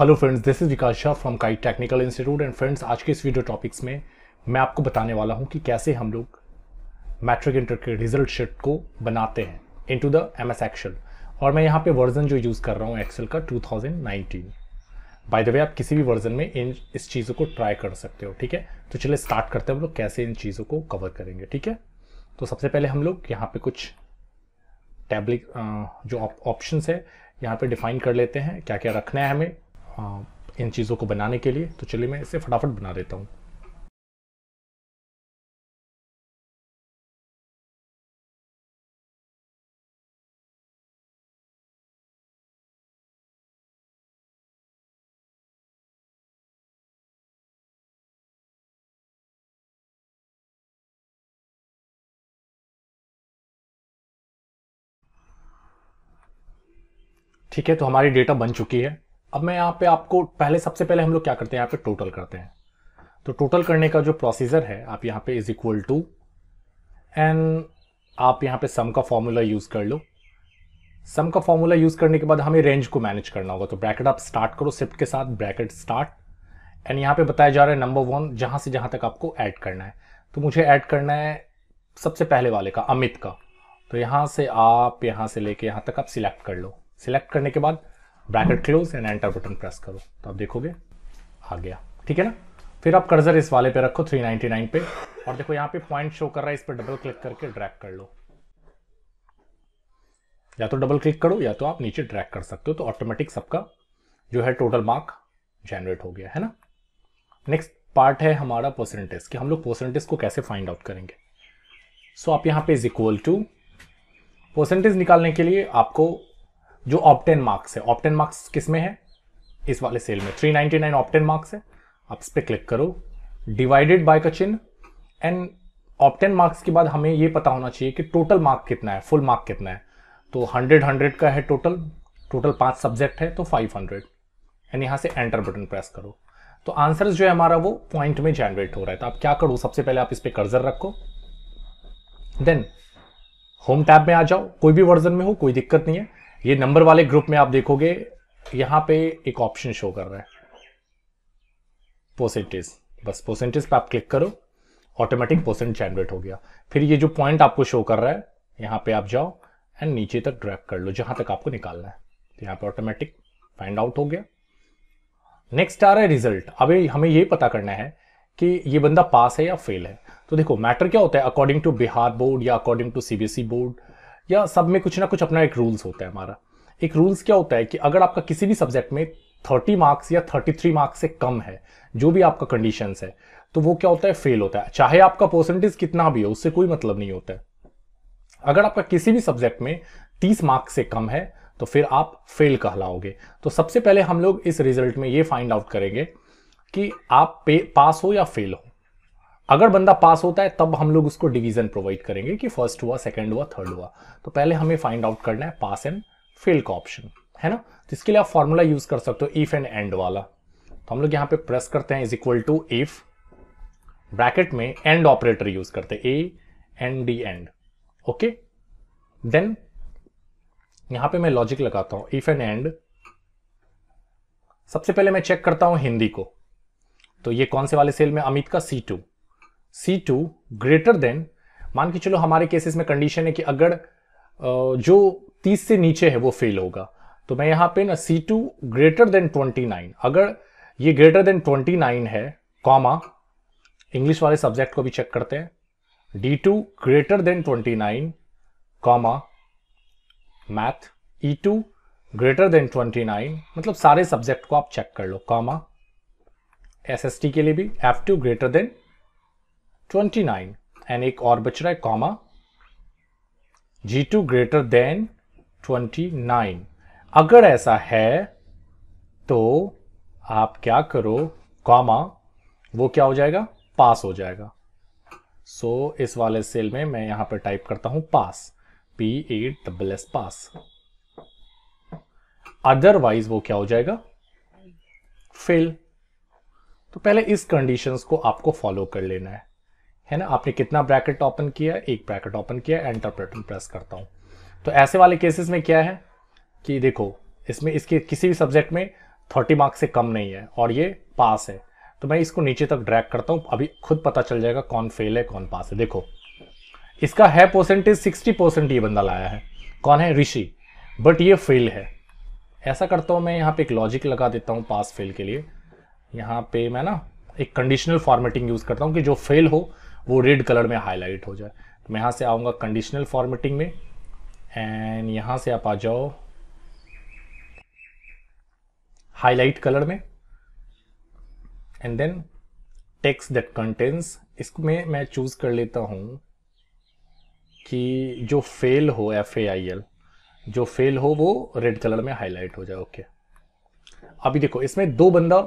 hello friends this is Vikas Shah from Kai technical institute and friends आज के इस वीडियो टॉपिक्स में मैं आपको बताने वाला हूं कि कैसे हम लोग मैट्रिक इंटर के रिजल्ट शीट को बनाते हैं into the M S Excel और मैं यहाँ पे वर्जन जो यूज़ कर रहा हूँ एक्सेल का 2019 बाय द वे आप किसी भी वर्जन में इन इस चीज़ों को ट्राई कर सकते हो ठीक है तो चलिए स्टार्ट करते हैं हम लोग कैसे इन चीज़ों को कवर करेंगे ठीक है तो सबसे पहले हम लोग यहाँ पर कुछ टैबलेट जो ऑप्शन है यहाँ पे डिफाइन कर लेते हैं क्या क्या रखना है हमें हाँ, इन चीज़ों को बनाने के लिए तो चलिए मैं इसे फटाफट बना देता हूँ ठीक है तो हमारी डेटा बन चुकी है अब मैं यहाँ पे आपको पहले सबसे पहले हम लोग क्या करते हैं यहाँ पे टोटल करते हैं तो टोटल करने का जो प्रोसीजर है आप यहाँ पे इज इक्वल टू एंड आप यहाँ पे सम का फॉर्मूला यूज़ कर लो सम का फॉर्मूला यूज़ करने के बाद हमें रेंज को मैनेज करना होगा तो ब्रैकेट आप स्टार्ट करो सिफ्ट के साथ ब्रैकेट स्टार्ट एंड यहाँ पे बताया जा रहा है नंबर वन जहाँ से जहाँ तक आपको ऐड करना है तो मुझे ऐड करना है सबसे पहले वाले का अमित का तो यहाँ से आप यहाँ से लेके यहाँ तक आप सिलेक्ट कर लो सिलेक्ट करने के बाद bracket close and enter button press करो तो आप देखोगे आ गया ठीक है ना फिर आप कर्जर इस वाले पे रखो 399 पे और देखो यहाँ पे पॉइंट शो कर रहा है इस पर डबल क्लिक करके ड्रैग कर लो या तो डबल क्लिक करो या तो आप नीचे ड्रैग कर सकते हो तो ऑटोमेटिक सबका जो है टोटल मार्क जनरेट हो गया है ना नेक्स्ट पार्ट है हमारा परसेंटेज कि हम लोग परसेंटेज को कैसे फाइंड आउट करेंगे सो so, आप यहाँ पे इज इक्वल टू परसेंटेज निकालने के लिए आपको जो ऑप्टेन मार्क्स है ऑप्टेन मार्क्स किस में है इस वाले सेल में 399 ऑप्टेन मार्क्स है आप इस पर क्लिक करो डिवाइडेड बाय का चिन्ह एंड ऑप्टेन मार्क्स के बाद हमें ये पता होना चाहिए कि टोटल मार्क कितना है फुल मार्क कितना है तो हंड्रेड हंड्रेड का है टोटल टोटल पांच सब्जेक्ट है तो फाइव हंड्रेड एंड यहाँ से एंटर बटन प्रेस करो तो आंसर जो है हमारा वो पॉइंट में जनरेट हो रहा है तो आप क्या करो सबसे पहले आप इस पर कर्जर रखो देन होम टैब में आ जाओ कोई भी वर्जन में हो कोई दिक्कत नहीं है ये नंबर वाले ग्रुप में आप देखोगे यहां पे एक ऑप्शन शो कर रहा है परसेंटेज बस परसेंटेज पे आप क्लिक करो ऑटोमेटिक परसेंट जनरेट हो गया फिर ये जो पॉइंट आपको शो कर रहा है यहां पे आप जाओ एंड नीचे तक ड्रैग कर लो जहां तक आपको निकालना है तो यहां पे ऑटोमेटिक फाइंड आउट हो गया नेक्स्ट आ रहा है रिजल्ट अब हमें ये पता करना है कि ये बंदा पास है या फेल है तो देखो मैटर क्या होता है अकॉर्डिंग टू बिहार बोर्ड या अकॉर्डिंग टू सीबीएसई बोर्ड या सब में कुछ ना कुछ अपना एक रूल्स होता है हमारा एक रूल्स क्या होता है कि अगर आपका किसी भी सब्जेक्ट में थर्टी मार्क्स या थर्टी थ्री मार्क्स से कम है जो भी आपका कंडीशन है तो वो क्या होता है फेल होता है चाहे आपका परसेंटेज कितना भी हो उससे कोई मतलब नहीं होता है अगर आपका किसी भी सब्जेक्ट में तीस मार्क्स से कम है तो फिर आप फेल कहलाओगे तो सबसे पहले हम लोग इस रिजल्ट में ये फाइंड आउट करेंगे कि आप पास हो या फेल हो अगर बंदा पास होता है तब हम लोग उसको डिवीजन प्रोवाइड करेंगे कि फर्स्ट हुआ सेकंड हुआ थर्ड हुआ तो पहले हमें फाइंड आउट करना है पास एंड फेल का ऑप्शन है ना तो इसके लिए आप फॉर्मूला यूज कर सकते हो इफ एंड एंड वाला तो हम लोग यहाँ पे प्रेस करते हैं is equal to if bracket में एंड ऑपरेटर यूज करते A and D and okay then यहां पे मैं लॉजिक लगाता हूं इफ एंड एंड सबसे पहले मैं चेक करता हूं हिंदी को तो ये कौन से वाले सेल में अमित का सी टू C2 ग्रेटर देन मान के चलो हमारे केसेस में कंडीशन है कि अगर जो 30 से नीचे है वो फेल होगा तो मैं यहाँ पे ना C2 ग्रेटर देन 29 अगर ये ग्रेटर देन 29 है कॉमा इंग्लिश वाले सब्जेक्ट को भी चेक करते हैं D two greater than 29 comma math E two greater than 29 मतलब सारे सब्जेक्ट को आप चेक कर लो कॉमा टी के लिए भी F two greater than 29 and एक और बच रहा है comma G two greater than nine अगर ऐसा है तो आप क्या करो कॉमा वो क्या हो जाएगा पास हो जाएगा सो so, इस वाले सेल में मैं यहां पर टाइप करता हूं pass P A double S pass otherwise वो क्या हो जाएगा फेल तो पहले इस कंडीशंस को आपको फॉलो कर लेना है है ना आपने कितना ब्रैकेट ओपन किया एक ब्रैकेट ओपन किया एंटर बटन प्रेस करता हूँ तो ऐसे वाले केसेस में क्या है कि देखो इसमें इसके किसी भी सब्जेक्ट में थर्टी मार्क्स से कम नहीं है और ये पास है तो मैं इसको नीचे तक ड्रैग करता हूँ अभी खुद पता चल जाएगा कौन फेल है कौन पास है देखो इसका है परसेंटेज सिक्सटी परसेंट ये बंदा लाया है कौन है ऋषि बट ये फेल है ऐसा करता हूँ मैं यहाँ पे एक लॉजिक लगा देता हूँ पास फेल के लिए यहाँ पे मैं ना एक कंडीशनल फॉर्मेटिंग यूज़ करता हूँ कि जो फेल हो वो रेड कलर में हाईलाइट हो जाए तो मैं यहाँ से आऊँगा कंडीशनल फॉर्मेटिंग में एंड यहाँ से आप आ जाओ हाईलाइट कलर में and then text that contains इसमें मैं चूज़ कर लेता हूँ कि जो फेल हो एफ ए आई एल जो फेल हो वो रेड कलर में हाईलाइट हो जाए ओके अभी देखो इसमें दो बंदा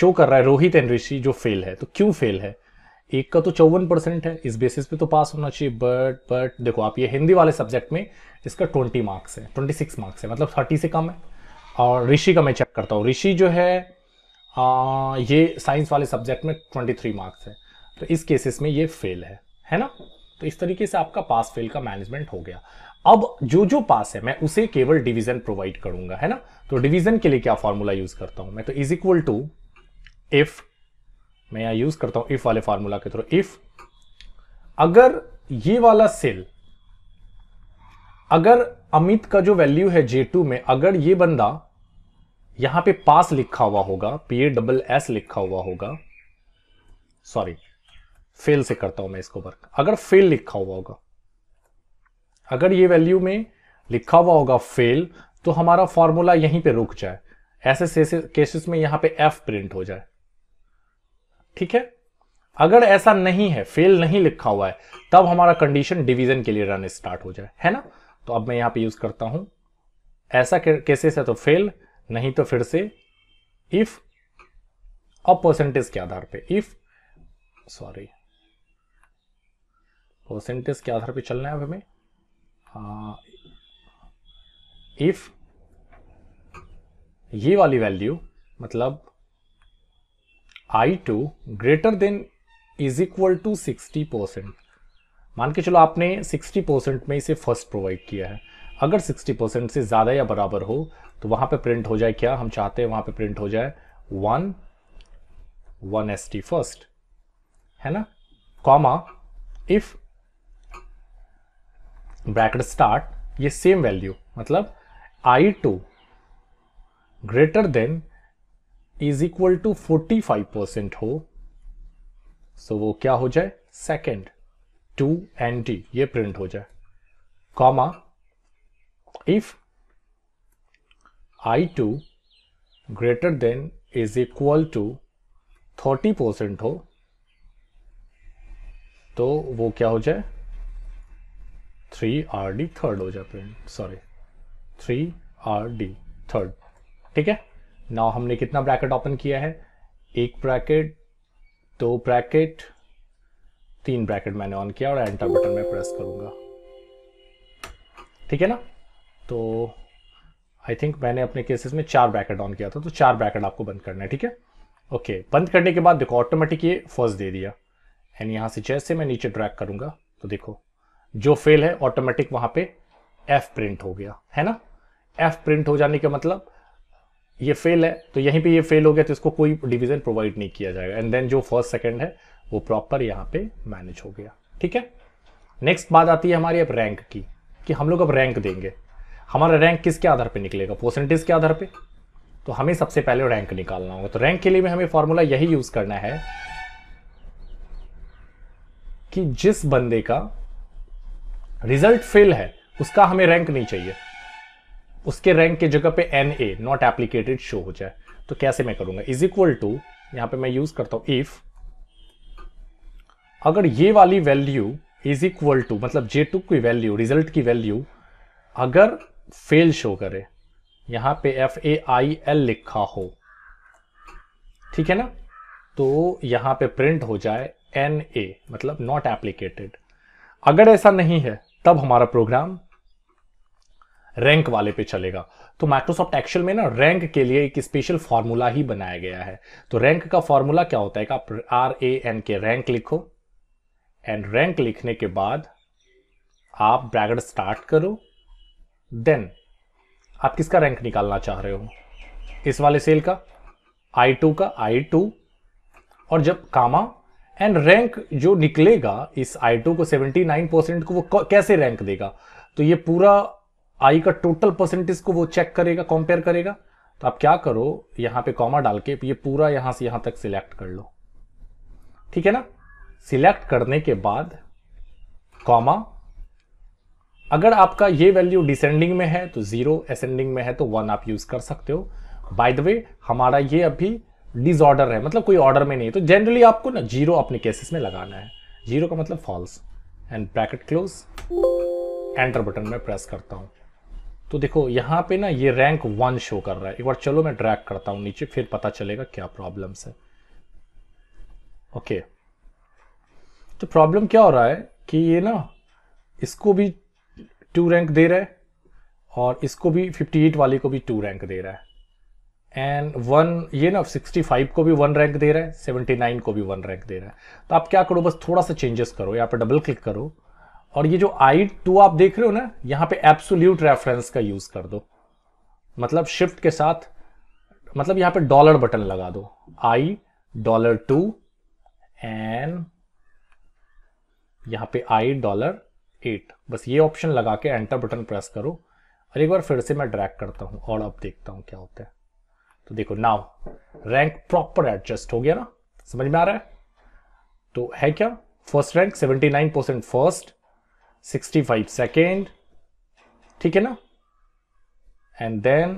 शो कर रहा है रोहित एंड ऋषि जो फेल है तो क्यों फेल है एक का तो चौवन परसेंट है इस बेसिस पे तो पास होना चाहिए बट बट देखो आप ये हिंदी वाले सब्जेक्ट में इसका ट्वेंटी मार्क्स है ट्वेंटी सिक्स मार्क्स है मतलब थर्टी से कम है और ऋषि का मैं चेक करता हूँ ऋषि जो है आ, ये साइंस वाले सब्जेक्ट में ट्वेंटी थ्री मार्क्स है तो इस केसेस में ये फेल है है ना तो इस तरीके से आपका पास फेल का मैनेजमेंट हो गया अब जो जो पास है मैं उसे केवल डिवीजन प्रोवाइड करूंगा है ना तो डिवीजन के लिए क्या फॉर्मूला यूज करता हूं मैं तो इज इक्वल टू इफ मैं यहां यूज करता हूं इफ वाले फार्मूला के थ्रू इफ अगर ये वाला सेल अगर अमित का जो वैल्यू है जे टू में अगर ये बंदा यहां पे पास लिखा हुआ होगा पी ए डबल एस लिखा हुआ होगा सॉरी फेल से करता हूं मैं इसको वर्क अगर फेल लिखा हुआ होगा अगर ये वैल्यू में लिखा हुआ होगा फेल तो हमारा फॉर्मूला यहीं पे रुक जाए ऐसे केसेस में यहां पे एफ प्रिंट हो जाए ठीक है अगर ऐसा नहीं है फेल नहीं लिखा हुआ है तब हमारा कंडीशन डिवीजन के लिए रन स्टार्ट हो जाए है ना तो अब मैं यहां पे यूज करता हूं ऐसा केसेस है तो फेल नहीं तो फिर से इफ और परसेंटेज के आधार पे इफ सॉरी परसेंटेज के आधार पे चलना है अब हमें इफ हाँ, ये वाली वैल्यू मतलब two greater than is equal to sixty percent मान के चलो आपने सिक्सटी परसेंट में इसे फर्स्ट प्रोवाइड किया है अगर सिक्सटी परसेंट से ज़्यादा या बराबर हो तो वहाँ पे प्रिंट हो जाए क्या हम चाहते हैं वहाँ पे प्रिंट हो जाए one one S T first है ना कॉमा इफ ब्रैकेट स्टार्ट ये सेम वैल्यू मतलब I two greater than is equal to forty five percent हो सो वो क्या हो जाए सेकेंड टू एन टी ये प्रिंट हो जाए comma if I two greater than is equal to thirty percent हो तो वो क्या हो जाए थ्री आर डी थर्ड हो जाए print sorry three R D third ठीक है नाउ हमने कितना ब्रैकेट ओपन किया है एक ब्रैकेट दो ब्रैकेट तीन ब्रैकेट मैंने ऑन किया और एंटर बटन में प्रेस करूंगा ठीक है ना तो आई थिंक मैंने अपने केसेस में चार ब्रैकेट ऑन किया था तो चार ब्रैकेट आपको बंद करना है ठीक है ओके बंद करने के बाद देखो ऑटोमेटिक ये फर्स्ट दे दिया एंड यहां से जैसे मैं नीचे ड्रैग करूंगा तो देखो जो फेल है ऑटोमेटिक वहां पे एफ प्रिंट हो गया है ना एफ प्रिंट हो जाने का मतलब ये फेल है तो यहीं पे ये फेल हो गया तो इसको कोई डिवीजन प्रोवाइड नहीं किया जाएगा एंड देन जो फर्स्ट सेकंड है वो प्रॉपर यहाँ पे मैनेज हो गया ठीक है नेक्स्ट बात आती है हमारी अब रैंक की कि हम लोग अब रैंक देंगे हमारा रैंक किसके आधार पे निकलेगा परसेंटेज के आधार पे तो हमें सबसे पहले रैंक निकालना होगा तो रैंक के लिए भी हमें फॉर्मूला यही यूज करना है कि जिस बंदे का रिजल्ट फेल है उसका हमें रैंक नहीं चाहिए उसके रैंक के जगह पे N A not applicated show हो जाए तो कैसे मैं करूंगा इज इक्वल टू यहां पे मैं यूज करता हूं इफ अगर ये वाली वैल्यू इज इक्वल टू मतलब जे टू की वैल्यू रिजल्ट की वैल्यू अगर फेल शो करे यहां पे एफ ए आई एल लिखा हो ठीक है ना तो यहां पे प्रिंट हो जाए एन ए मतलब नॉट एप्लीकेटेड अगर ऐसा नहीं है तब हमारा प्रोग्राम रैंक वाले पे चलेगा तो माइक्रोसॉफ्ट एक्शन में ना रैंक के लिए एक स्पेशल फार्मूला ही बनाया गया है तो रैंक का फॉर्मूला क्या होता है आप R A N K rank लिखो एंड रैंक लिखने के बाद आप ब्रैगड स्टार्ट करो देन आप किसका रैंक निकालना चाह रहे हो इस वाले सेल का आई टू का आई टू और जब कामा एंड रैंक जो निकलेगा इस आई टू को 79 परसेंट को वो कैसे रैंक देगा तो ये पूरा आई का टोटल परसेंटेज को वो चेक करेगा कंपेयर करेगा तो आप क्या करो यहां पे कॉमा डाल के ये पूरा यहां से यहां तक सिलेक्ट कर लो ठीक है ना सिलेक्ट करने के बाद कॉमा अगर आपका ये वैल्यू डिसेंडिंग में है तो जीरो असेंडिंग में है तो वन आप यूज कर सकते हो बाय द वे हमारा ये अभी डिसऑर्डर है मतलब कोई ऑर्डर में नहीं है तो जनरली आपको ना जीरो अपने केसेस में लगाना है जीरो का मतलब false and bracket close enter button में प्रेस करता हूं तो देखो यहाँ पे ना ये रैंक वन शो कर रहा है एक बार चलो मैं ड्रैग करता हूँ नीचे फिर पता चलेगा क्या प्रॉब्लम्स है ओके तो प्रॉब्लम क्या हो रहा है कि ये ना इसको भी टू रैंक दे रहा है और इसको भी 58 वाले को भी टू रैंक दे रहा है एंड वन ये ना 65 को भी वन रैंक दे रहा है 79 को भी वन रैंक दे रहा है तो आप क्या करो बस थोड़ा सा चेंजेस करो यहाँ पे डबल क्लिक करो और ये जो आई टू आप देख रहे हो ना यहाँ पे एब्सोल्यूट रेफरेंस का यूज कर दो मतलब शिफ्ट के साथ मतलब यहां पे डॉलर बटन लगा दो आई डॉलर टू एंड यहां पे आई डॉलर एट बस ये ऑप्शन लगा के एंटर बटन प्रेस करो और एक बार फिर से मैं ड्रैग करता हूं और अब देखता हूं क्या होता है तो देखो नाउ रैंक प्रॉपर एडजस्ट हो गया ना समझ में आ रहा है तो है क्या first rank seventy nine percent first 65 second ठीक है ना एंड देन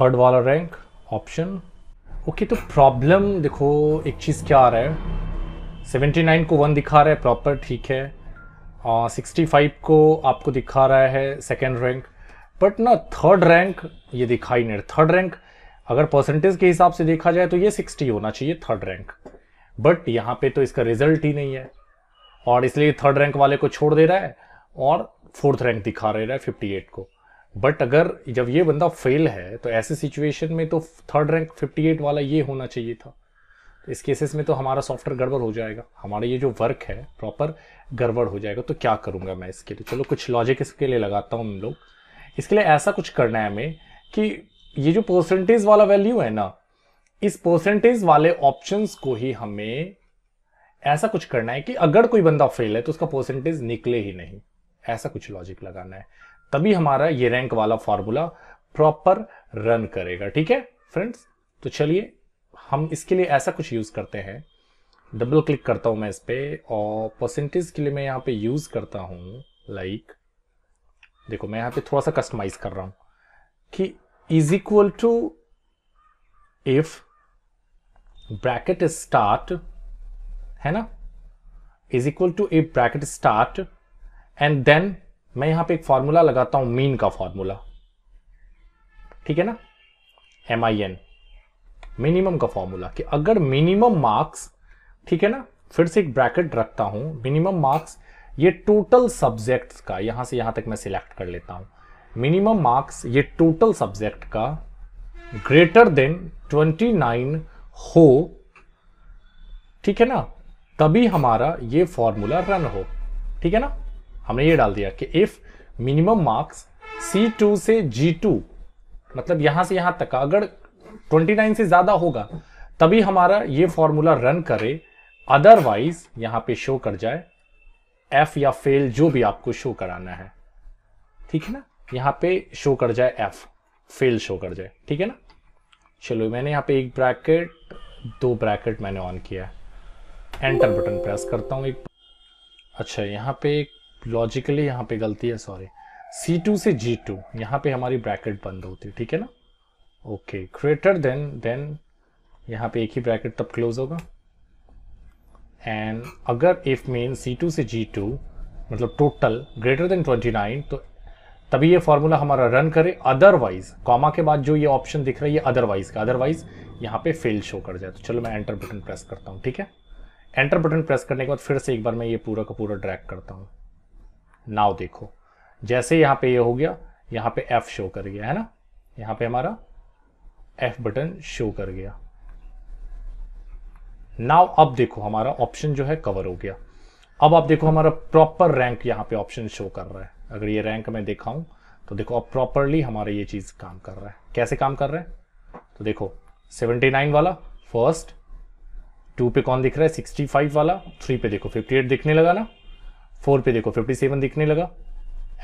थर्ड वाला रैंक ऑप्शन ओके तो प्रॉब्लम देखो एक चीज़ क्या आ रहा है 79 को वन दिखा रहा है प्रॉपर ठीक है सिक्सटी 65 को आपको दिखा रहा है सेकेंड रैंक बट ना थर्ड रैंक ये दिखा ही नहीं थर्ड रैंक अगर परसेंटेज के हिसाब से देखा जाए तो ये 60 होना चाहिए थर्ड रैंक बट यहाँ पे तो इसका रिजल्ट ही नहीं है और इसलिए थर्ड रैंक वाले को छोड़ दे रहा है और फोर्थ रैंक दिखा रहे रहा है फिफ्टी एट को बट अगर जब ये बंदा फेल है तो ऐसे सिचुएशन में तो थर्ड रैंक फिफ्टी एट वाला ये होना चाहिए था इस केसेस में तो हमारा सॉफ्टवेयर गड़बड़ हो जाएगा हमारा ये जो वर्क है प्रॉपर गड़बड़ हो जाएगा तो क्या करूँगा मैं इसके लिए चलो कुछ लॉजिक इसके लिए लगाता हूँ हम लोग इसके लिए ऐसा कुछ करना है हमें कि ये जो परसेंटेज वाला वैल्यू है ना इस परसेंटेज वाले ऑप्शंस को ही हमें ऐसा कुछ करना है कि अगर कोई बंदा फेल है तो उसका परसेंटेज निकले ही नहीं ऐसा कुछ लॉजिक लगाना है तभी हमारा ये रैंक वाला फॉर्मूला प्रॉपर रन करेगा ठीक है फ्रेंड्स तो चलिए हम इसके लिए ऐसा कुछ यूज़ करते हैं डबल क्लिक करता हूं मैं इस पर और परसेंटेज के लिए मैं यहाँ पे यूज़ करता हूँ लाइक like, देखो मैं यहाँ पे थोड़ा सा कस्टमाइज कर रहा हूं कि is equal to if bracket start है ना is equal to A bracket start and then मैं यहां पे एक फॉर्मूला लगाता हूं मीन का फॉर्मूला ठीक है ना एम आई एन मिनिमम का फॉर्मूला कि अगर मिनिमम मार्क्स ठीक है ना फिर से एक ब्रैकेट रखता हूं मिनिमम मार्क्स ये टोटल सब्जेक्ट्स का यहां से यहां तक मैं सिलेक्ट कर लेता हूं मिनिमम मार्क्स ये टोटल सब्जेक्ट का ग्रेटर देन 29 हो ठीक है ना तभी हमारा ये फॉर्मूला रन हो ठीक है ना हमने ये डाल दिया कि if minimum marks C two से जी टू मतलब यहां से यहां तक अगर 29 से ज्यादा होगा तभी हमारा ये फॉर्मूला रन करे अदरवाइज यहां पे शो कर जाए एफ या फेल जो भी आपको शो कराना है ठीक है ना यहां पे शो कर जाए एफ फेल शो कर जाए ठीक है ना चलो मैंने यहां पे एक ब्रैकेट दो ब्रैकेट मैंने ऑन किया है एंटर बटन प्रेस करता हूँ एक अच्छा यहाँ पे लॉजिकली यहाँ पे गलती है सॉरी सी टू से जी टू यहाँ पे हमारी ब्रैकेट बंद होती है ठीक है ना ओके ग्रेटर देन देन यहाँ पे एक ही ब्रैकेट तब क्लोज होगा एंड अगर इफ मीन सी टू से जी टू मतलब total greater than twenty nine तो तभी ये फॉर्मूला हमारा रन करे अदरवाइज कॉमा के बाद जो ये ऑप्शन दिख रहा है ये अदरवाइज का अदरवाइज यहाँ पे फेल शो कर जाए तो चलो मैं एंटर बटन प्रेस करता हूँ ठीक है एंटर बटन प्रेस करने के बाद फिर से एक बार मैं ये पूरा का पूरा ड्रैग करता हूँ नाव देखो जैसे यहाँ पे ये यह हो गया यहाँ पे एफ शो कर गया है ना यहाँ पे हमारा एफ बटन शो कर गया नाव अब देखो हमारा ऑप्शन जो है कवर हो गया अब आप देखो हमारा प्रॉपर रैंक यहाँ पे ऑप्शन शो कर रहा है अगर ये रैंक मैं दिखाऊं तो देखो अब प्रॉपरली हमारा ये चीज़ काम कर रहा है कैसे काम कर रहा है तो देखो 79 वाला फर्स्ट टू पे कौन दिख रहा है सिक्सटी फाइव वाला थ्री पे देखो फिफ्टी एट दिखने लगा ना फोर पे देखो फिफ्टी सेवन दिखने लगा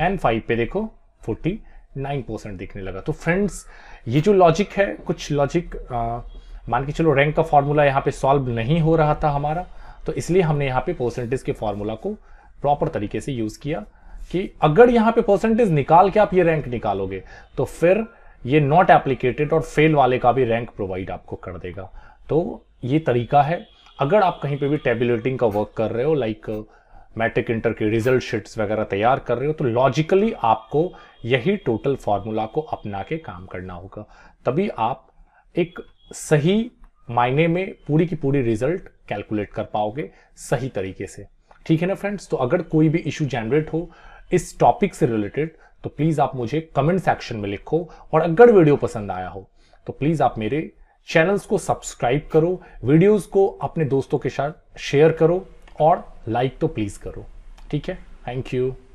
एंड फाइव पे देखो फोर्टी नाइन परसेंट दिखने लगा तो फ्रेंड्स ये जो लॉजिक है कुछ लॉजिक मान के चलो रैंक का फॉर्मूला यहाँ पे सॉल्व नहीं हो रहा था हमारा तो इसलिए हमने यहाँ पे परसेंटेज के फार्मूला को प्रॉपर तरीके से यूज़ किया कि अगर यहाँ पे परसेंटेज निकाल के आप ये रैंक निकालोगे तो फिर ये नॉट एप्लीकेटेड और फेल वाले का भी रैंक प्रोवाइड आपको कर देगा तो ये तरीका है अगर आप कहीं पे भी टेबुलेटिंग का वर्क कर रहे हो लाइक मैट्रिक इंटर के रिजल्ट शीट्स वगैरह तैयार कर रहे हो तो लॉजिकली आपको यही टोटल फार्मूला को अपना के काम करना होगा तभी आप एक सही मायने में पूरी की पूरी रिजल्ट कैलकुलेट कर पाओगे सही तरीके से ठीक है ना फ्रेंड्स तो अगर कोई भी इशू जनरेट हो इस टॉपिक से रिलेटेड तो प्लीज़ आप मुझे कमेंट सेक्शन में लिखो और अगर वीडियो पसंद आया हो तो प्लीज़ आप मेरे चैनल्स को सब्सक्राइब करो वीडियोस को अपने दोस्तों के साथ शेयर करो और लाइक तो प्लीज़ करो ठीक है थैंक यू